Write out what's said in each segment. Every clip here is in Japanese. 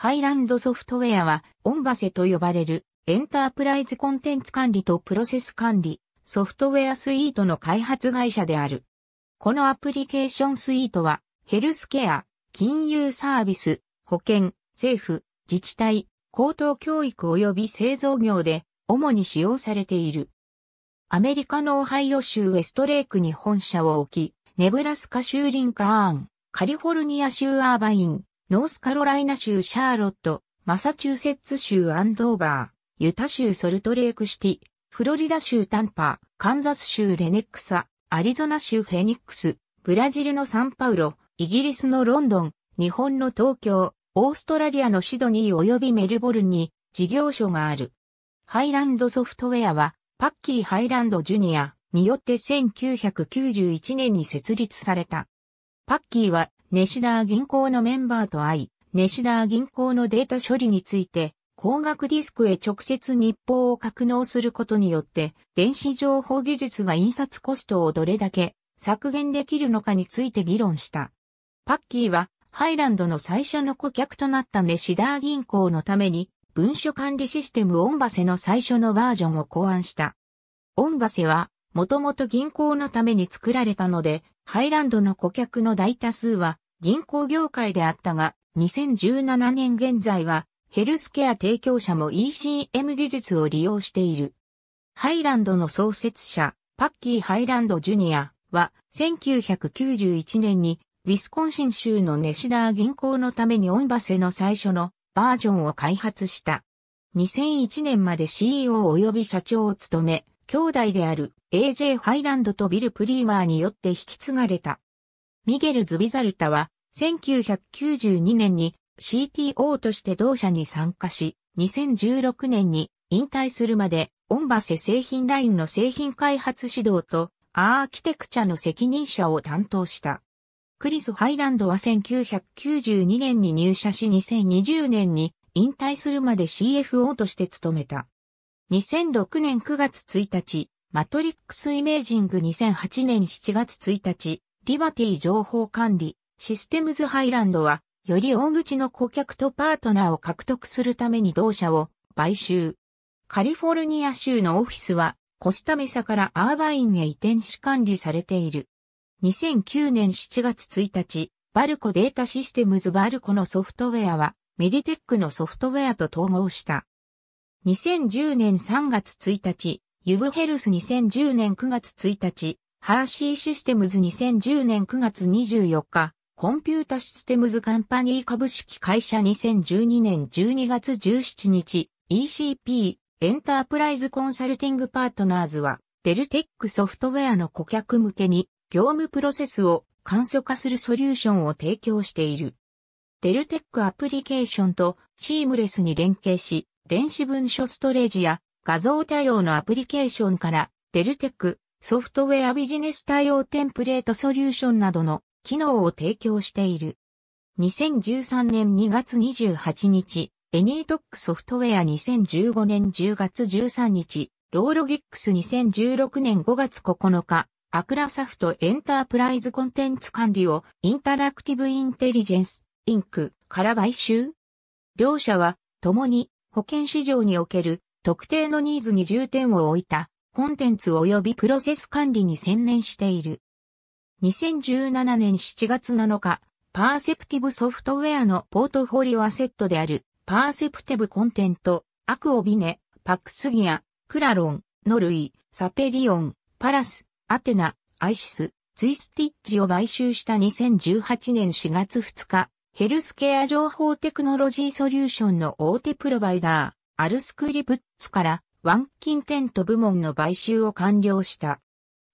ハイランドソフトウェアは、オンバセと呼ばれる、エンタープライズコンテンツ管理とプロセス管理、ソフトウェアスイートの開発会社である。このアプリケーションスイートは、ヘルスケア、金融サービス、保険、政府、自治体、高等教育及び製造業で、主に使用されている。アメリカのオハイオ州ウェストレイクに本社を置き、ネブラスカ州リンカーン、カリフォルニア州アーバイン、ノースカロライナ州シャーロット、マサチューセッツ州アンドーバー、ユタ州ソルトレークシティ、フロリダ州タンパー、カンザス州レネックサ、アリゾナ州フェニックス、ブラジルのサンパウロ、イギリスのロンドン、日本の東京、オーストラリアのシドニー及びメルボルンに事業所がある。ハイランドソフトウェアは、パッキーハイランドジュニアによって1991年に設立された。パッキーはネシダー銀行のメンバーと会い、ネシダー銀行のデータ処理について、高額ディスクへ直接日報を格納することによって、電子情報技術が印刷コストをどれだけ削減できるのかについて議論した。パッキーは、ハイランドの最初の顧客となったネシダー銀行のために、文書管理システムオンバセの最初のバージョンを考案した。オンバセは、もともと銀行のために作られたので、ハイランドの顧客の大多数は銀行業界であったが、2017年現在はヘルスケア提供者も ECM 技術を利用している。ハイランドの創設者、パッキー・ハイランド・ジュニアは1991年にウィスコンシン州のネシダー銀行のためにオンバセの最初のバージョンを開発した。2001年まで CEO 及び社長を務め、兄弟である A.J. ハイランドとビル・プリーマーによって引き継がれた。ミゲル・ズビザルタは1992年に CTO として同社に参加し、2016年に引退するまでオンバセ製品ラインの製品開発指導とアーキテクチャの責任者を担当した。クリス・ハイランドは1992年に入社し2020年に引退するまで CFO として務めた。2006年9月1日、マトリックスイメージング2008年7月1日、リバティ情報管理、システムズハイランドは、より大口の顧客とパートナーを獲得するために同社を買収。カリフォルニア州のオフィスは、コスタメサからアーバインへ移転し管理されている。2009年7月1日、バルコデータシステムズバルコのソフトウェアは、メディテックのソフトウェアと統合した。2010年3月1日、ユブヘルス2010年9月1日、ハーシーシステムズ2010年9月24日、コンピュータシステムズカンパニー株式会社2012年12月17日、ECP、エンタープライズコンサルティングパートナーズは、デルテックソフトウェアの顧客向けに、業務プロセスを簡素化するソリューションを提供している。デルテックアプリケーションとシームレスに連携し、電子文書ストレージや画像対応のアプリケーションから、デルテック、ソフトウェアビジネス対応テンプレートソリューションなどの機能を提供している。2013年2月28日、エニートックソフトウェア2015年10月13日、ローロギックス2016年5月9日、アクラサフトエンタープライズコンテンツ管理をインタラクティブインテリジェンス、インクから買収両者は共に保険市場における特定のニーズに重点を置いたコンテンツ及びプロセス管理に専念している。2017年7月7日、パーセプティブソフトウェアのポートフォリオアセットであるパーセプティブコンテント、アクオビネ、パックスギア、クラロン、ノルイ、サペリオン、パラス、アテナ、アイシス、ツイスティッチを買収した2018年4月2日、ヘルスケア情報テクノロジーソリューションの大手プロバイダー、アルスクリプッツから、ワンキンテント部門の買収を完了した。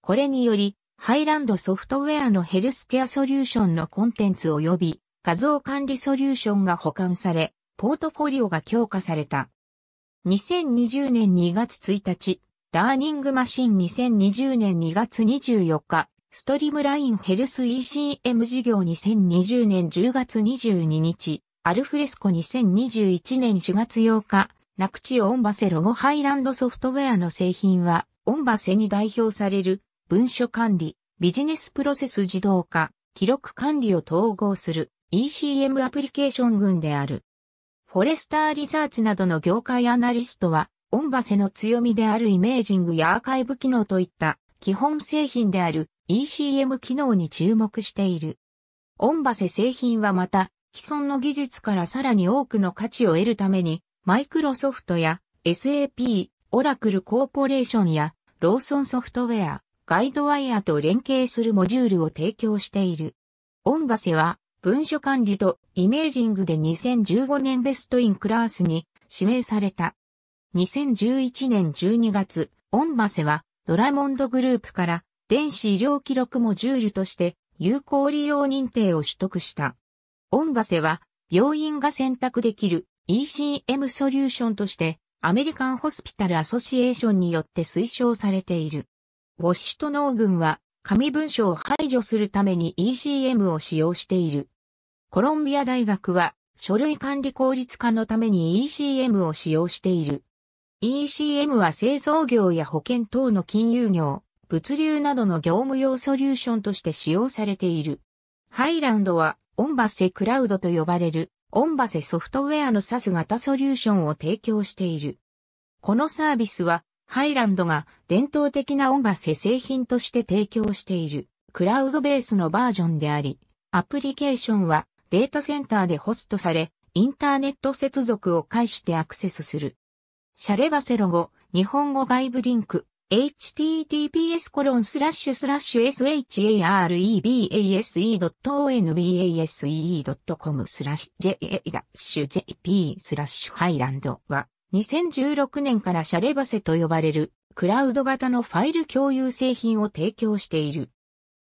これにより、ハイランドソフトウェアのヘルスケアソリューションのコンテンツ及び画像管理ソリューションが保管され、ポートフォリオが強化された。2020年2月1日、ラーニングマシン2020年2月24日、ストリームラインヘルス ECM 事業2020年10月22日、アルフレスコ2021年4月8日、ナクチオンバセロゴハイランドソフトウェアの製品は、オンバセに代表される、文書管理、ビジネスプロセス自動化、記録管理を統合する ECM アプリケーション群である。フォレスターリサーチなどの業界アナリストは、オンバセの強みであるイメージングやアーカイブ機能といった基本製品である ECM 機能に注目している。オンバセ製品はまた、既存の技術からさらに多くの価値を得るために、マイクロソフトや SAP、オラクルコーポレーションやローソンソフトウェア、ガイドワイヤーと連携するモジュールを提供している。オンバセは文書管理とイメージングで2015年ベストインクラスに指名された。2011年12月、オンバセはドラモンドグループから電子医療記録モジュールとして有効利用認定を取得した。オンバセは病院が選択できる ECM ソリューションとしてアメリカンホスピタルアソシエーションによって推奨されている。ウォッシュトノー群は紙文書を排除するために ECM を使用している。コロンビア大学は書類管理効率化のために ECM を使用している。ECM は製造業や保険等の金融業、物流などの業務用ソリューションとして使用されている。ハイランドは、オンバセクラウドと呼ばれる、オンバセソフトウェアの s a s 型ソリューションを提供している。このサービスは、ハイランドが伝統的なオンバセ製品として提供している、クラウドベースのバージョンであり、アプリケーションはデータセンターでホストされ、インターネット接続を介してアクセスする。シャレバセロ語、日本語外部リンク、https コロンスラッシュスラッシュ sharebase.onbase.com スラッシュ j j p スラッシュハイランドは2016年からシャレバセと呼ばれるクラウド型のファイル共有製品を提供している。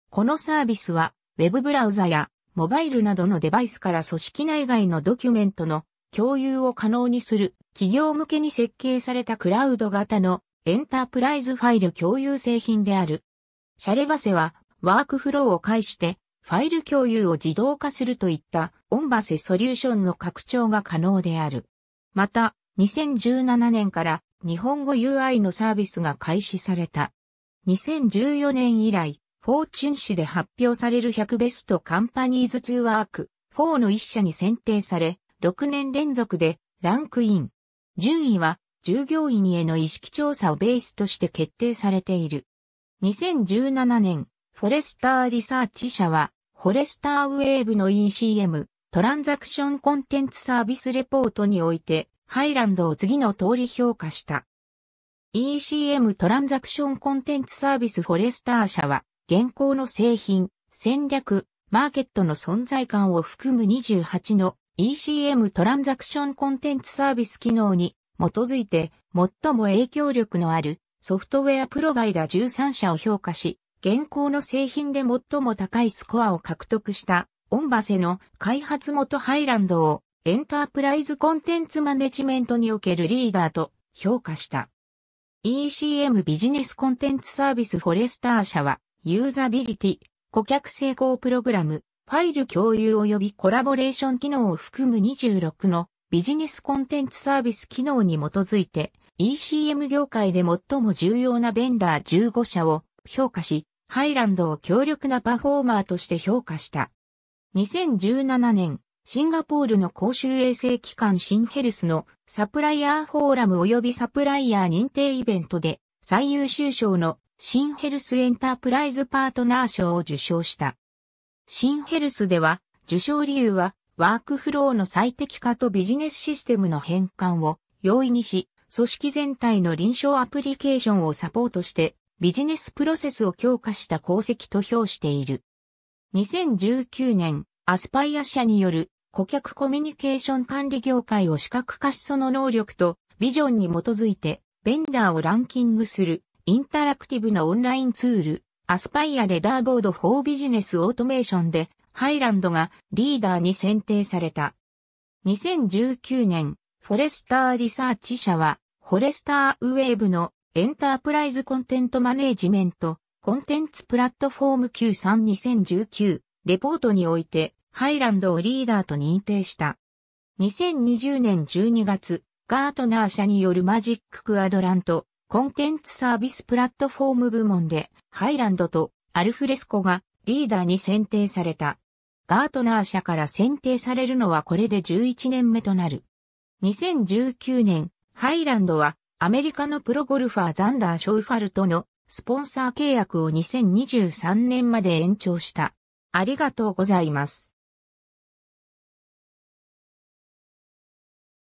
このサービスは Web ブラウザやモバイルなどのデバイスから組織内外のドキュメントの共有を可能にする企業向けに設計されたクラウド型のエンタープライズファイル共有製品である。シャレバセは、ワークフローを介して、ファイル共有を自動化するといった、オンバセソリューションの拡張が可能である。また、2017年から日本語 UI のサービスが開始された。2014年以来、フォーチュン誌で発表される100ベストカンパニーズ2ワーク4の一社に選定され、6年連続でランクイン。順位は従業員への意識調査をベースとして決定されている。2017年、フォレスターリサーチ社は、フォレスターウェーブの ECM、トランザクションコンテンツサービスレポートにおいて、ハイランドを次の通り評価した。ECM トランザクションコンテンツサービスフォレスター社は、現行の製品、戦略、マーケットの存在感を含む28の ECM トランザクションコンテンツサービス機能に基づいて最も影響力のあるソフトウェアプロバイダー13社を評価し、現行の製品で最も高いスコアを獲得したオンバセの開発元ハイランドをエンタープライズコンテンツマネジメントにおけるリーダーと評価した。ECM ビジネスコンテンツサービスフォレスター社は、ユーザビリティ、顧客成功プログラム、ファイル共有及びコラボレーション機能を含む26のビジネスコンテンツサービス機能に基づいて ECM 業界で最も重要なベンダー15社を評価し、ハイランドを強力なパフォーマーとして評価した。2017年、シンガポールの公衆衛生機関シンヘルスのサプライヤーフォーラム及びサプライヤー認定イベントで最優秀賞のシンヘルスエンタープライズパートナー賞を受賞した。シンヘルスでは受賞理由はワークフローの最適化とビジネスシステムの変換を容易にし、組織全体の臨床アプリケーションをサポートしてビジネスプロセスを強化した功績と評している。2019年、アスパイア社による顧客コミュニケーション管理業界を視覚化しその能力とビジョンに基づいてベンダーをランキングするインタラクティブなオンラインツール、アスパイアレダーボードフォービジネスオートメーションでハイランドがリーダーに選定された。2019年、フォレスターリサーチ社は、フォレスターウェーブのエンタープライズコンテントマネージメント、コンテンツプラットフォーム Q32019 レポートにおいて、ハイランドをリーダーと認定した。2020年12月、ガートナー社によるマジッククアドラント、コンテンツサービスプラットフォーム部門で、ハイランドとアルフレスコがリーダーに選定された。ガートナー社から選定されるのはこれで11年目となる。2019年、ハイランドはアメリカのプロゴルファーザンダー・ショウファルトのスポンサー契約を2023年まで延長した。ありがとうございます。